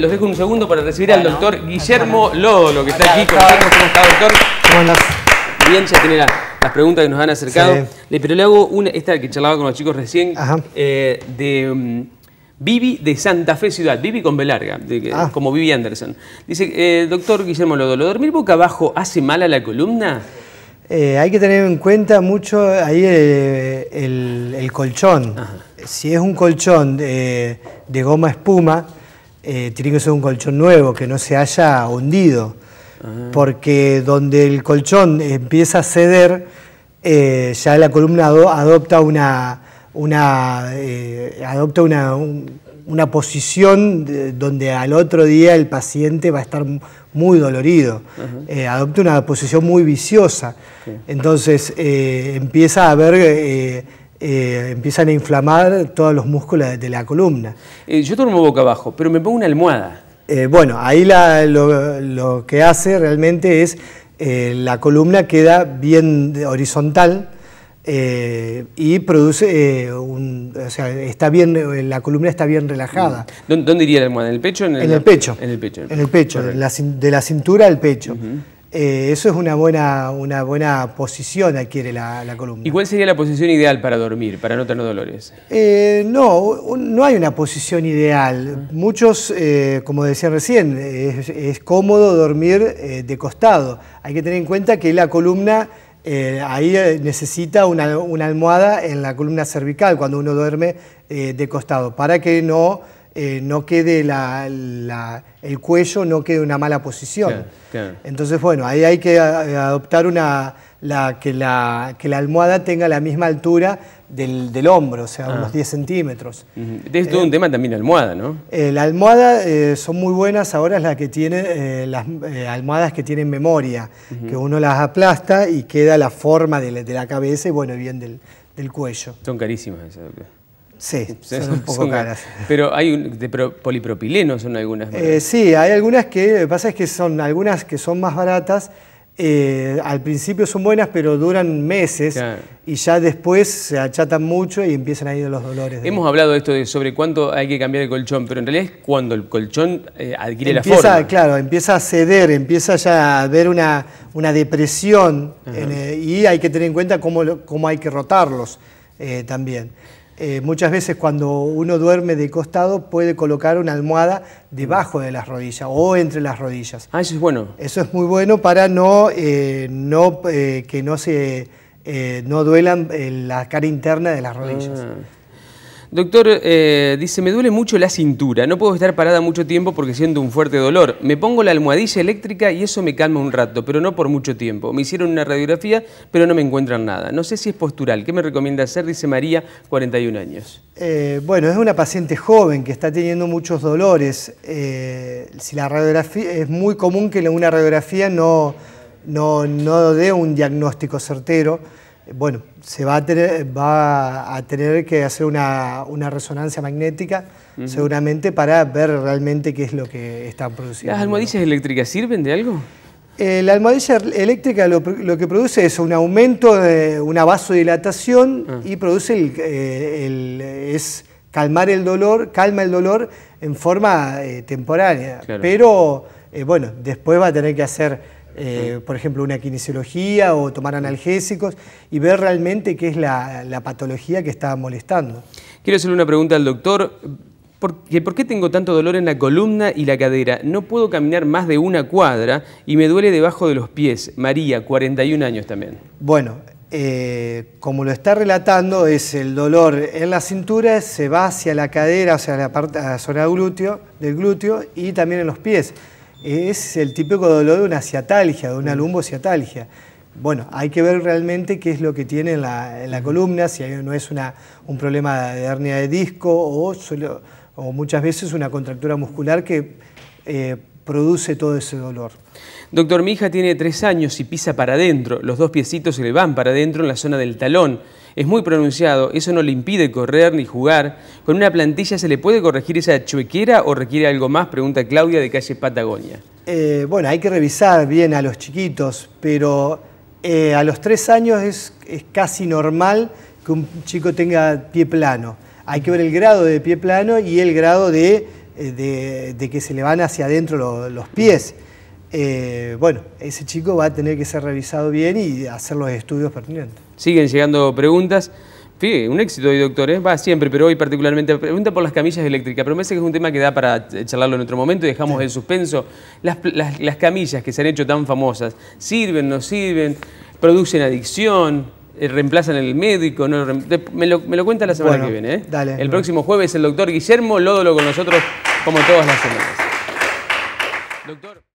los dejo un segundo para recibir al doctor Guillermo Lodolo, que está aquí con ¿Cómo está, doctor? Bien, ya tiene las preguntas que nos han acercado. Pero le hago una, esta que charlaba con los chicos recién, eh, de mm, Vivi de Santa Fe Ciudad, Vivi con B larga, ah. como Vivi Anderson. Dice, eh, doctor Guillermo Lodolo, ¿dormir boca abajo hace mal a la columna? Eh, hay que tener en cuenta mucho ahí el, colchón. Si es un colchón de goma espuma, eh, tiene que ser un colchón nuevo, que no se haya hundido. Ah. Porque donde el colchón empieza a ceder, eh, ya la columna adopta una, eh, adopta una, posición donde al otro día el paciente va a estar muy dolorido, adopta una posición muy viciosa. Entonces empieza a haber eh, empiezan a inflamar todos los músculos de la columna. Eh, yo duermo boca abajo, pero me pongo una almohada. Eh, bueno, ahí lo, que hace realmente es la columna queda bien horizontal y produce un, o sea, está bien, la columna está bien relajada. Mm. ¿Dónde, iría la almohada? ¿En el pecho? En el, en el pecho. En el pecho. En el pecho. de, la, cintura al pecho. Eh, eso es una buena, una buena posición, adquiere la, columna. ¿Y cuál sería la posición ideal para dormir, para no tener dolores? Eh, no, no hay una posición ideal. Ah. Muchos, eh, como decía recién, es, cómodo dormir de costado. Hay que tener en cuenta que la columna ahí necesita una, una, almohada en la columna cervical cuando uno duerme de costado, para que no eh, no quede la, el cuello, no quede una mala posición. Entonces, bueno, ahí hay que eh, adoptar una, la, que, la, que la almohada tenga la misma altura del, del hombro, o sea, ah. unos 10 centímetros. Este es todo eh, un tema también almohada, ¿no? la almohada son muy buenas, ahora es la que tiene, las almohadas que tienen memoria, que uno las aplasta y queda la forma de la, cabeza y bueno, bien del, cuello. Son carísimas esas, Sí, son un poco caras. Pero hay un, de polipropileno son algunas. Eh, sí, hay algunas que, lo que pasa es que son algunas que son más baratas, eh, al principio son buenas, pero duran meses y ya después se achatan mucho y empiezan a ir los dolores. Hemos hablado esto de sobre cuánto hay que cambiar el colchón, pero en realidad es cuando el colchón eh, adquiere la forma. Claro, empieza a ceder, empieza ya a haber una, depresión y hay que tener en cuenta cómo, cómo hay que rotarlos también. Eh, muchas veces cuando uno duerme de costado puede colocar una almohada debajo de las rodillas o entre las rodillas. Ah, eso es bueno. Eso es muy bueno para no, eh, eh, que no se no duelan la cara interna de las rodillas. Ah. Doctor, eh, dice, me duele mucho la cintura, no puedo estar parada mucho tiempo porque siento un fuerte dolor. Me pongo la almohadilla eléctrica y eso me calma un rato, pero no por mucho tiempo. Me hicieron una radiografía, pero no me encuentran nada. No sé si es postural. ¿Qué me recomienda hacer? Dice María, 41 años. Eh, bueno, es una paciente joven que está teniendo muchos dolores. Eh, si la radiografía, es muy común que una radiografía no dé un diagnóstico certero bueno, se va a tener, va a tener que hacer una, resonancia magnética seguramente para ver realmente qué es lo que están produciendo. ¿Las almohadillas eléctricas sirven de algo? Eh, la almohadilla eléctrica lo, que produce es un aumento de una vasodilatación ah. y produce eh, es calmar el dolor, calma el dolor en forma eh, temporal, Pero bueno, después va a tener que hacer eh, por ejemplo, una kinesiología o tomar analgésicos y ver realmente qué es la, patología que está molestando. Quiero hacerle una pregunta al doctor. ¿Por qué, ¿Por qué tengo tanto dolor en la columna y la cadera? No puedo caminar más de una cuadra y me duele debajo de los pies. María, 41 años también. Bueno, eh, como lo está relatando, es el dolor en la cintura, se va hacia la cadera, o sea, la, zona glúteo, del glúteo y también en los pies es el típico dolor de una ciatalgia, de una lumbociatalgia. Bueno, hay que ver realmente qué es lo que tiene la, columna, si no es un problema de hernia de disco o, muchas veces una contractura muscular que eh, produce todo ese dolor. Doctor, mi hija tiene tres años y pisa para adentro, los dos piecitos se le van para adentro en la zona del talón es muy pronunciado, eso no le impide correr ni jugar. ¿Con una plantilla se le puede corregir esa chuequera o requiere algo más? Pregunta Claudia de Calle Patagonia. Eh, bueno, hay que revisar bien a los chiquitos, pero eh, a los tres años es, casi normal que un chico tenga pie plano. Hay que ver el grado de pie plano y el grado de eh, que se le van hacia adentro los pies. Eh, bueno, ese chico va a tener que ser revisado bien y hacer los estudios pertinentes. Siguen llegando preguntas. Fíjate, un éxito hoy, doctor, ¿eh? va siempre, pero hoy particularmente. Pregunta por las camillas eléctricas, pero me parece que es un tema que da para charlarlo en otro momento y dejamos en suspenso. Las, camillas que se han hecho tan famosas, ¿sirven, no sirven? ¿Producen adicción? Eh, reemplazan el médico, me, lo, cuenta la semana que viene. el próximo jueves el doctor Guillermo Lódolo con nosotros como todas las semanas. Doctor.